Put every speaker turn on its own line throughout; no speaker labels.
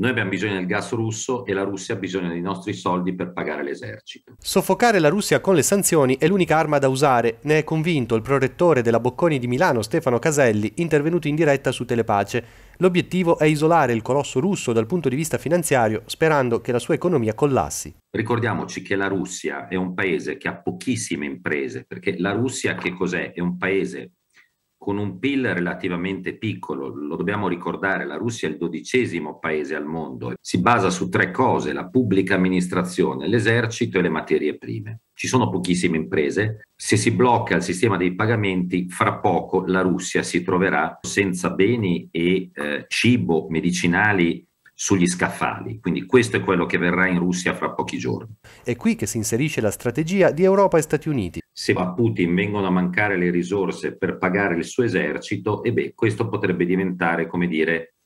Noi abbiamo bisogno del gas russo e la Russia ha bisogno dei nostri soldi per pagare l'esercito.
Soffocare la Russia con le sanzioni è l'unica arma da usare, ne è convinto il prorettore della Bocconi di Milano Stefano Caselli, intervenuto in diretta su Telepace. L'obiettivo è isolare il colosso russo dal punto di vista finanziario, sperando che la sua economia collassi.
Ricordiamoci che la Russia è un paese che ha pochissime imprese, perché la Russia che cos'è? È un paese con un PIL relativamente piccolo, lo dobbiamo ricordare, la Russia è il dodicesimo paese al mondo, si basa su tre cose, la pubblica amministrazione, l'esercito e le materie prime. Ci sono pochissime imprese, se si blocca il sistema dei pagamenti, fra poco la Russia si troverà senza beni e eh, cibo, medicinali sugli scaffali. Quindi questo è quello che verrà in Russia fra pochi giorni. È qui che si inserisce la strategia di Europa
e Stati Uniti.
Se a Putin vengono a mancare le risorse per pagare il suo esercito, e beh, questo potrebbe diventare, come dire,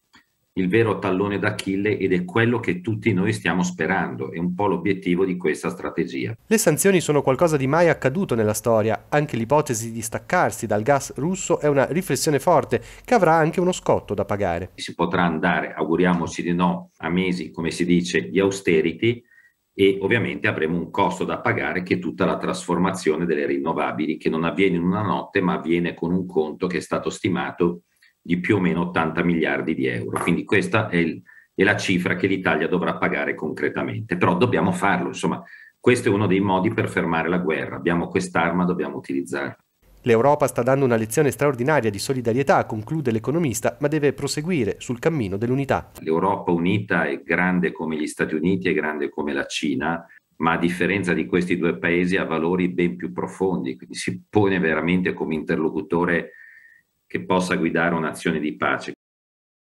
il vero tallone d'Achille ed è quello che tutti noi stiamo sperando, è un po' l'obiettivo di questa strategia.
Le sanzioni sono qualcosa di mai accaduto nella storia, anche l'ipotesi di staccarsi dal gas russo è una riflessione forte che avrà anche uno scotto da pagare. Si
potrà andare, auguriamoci di no, a mesi, come si dice, di austerity e ovviamente avremo un costo da pagare che è tutta la trasformazione delle rinnovabili che non avviene in una notte ma avviene con un conto che è stato stimato di più o meno 80 miliardi di euro. Quindi questa è, il, è la cifra che l'Italia dovrà pagare concretamente, però dobbiamo farlo, insomma, questo è uno dei modi per fermare la guerra, abbiamo quest'arma, dobbiamo utilizzarla.
L'Europa sta dando una lezione straordinaria di solidarietà, conclude l'economista, ma deve proseguire sul cammino dell'unità.
L'Europa unita è grande come gli Stati Uniti, è grande come la Cina, ma a differenza di questi due paesi ha valori ben più profondi, quindi si pone veramente come interlocutore che possa guidare un'azione di pace.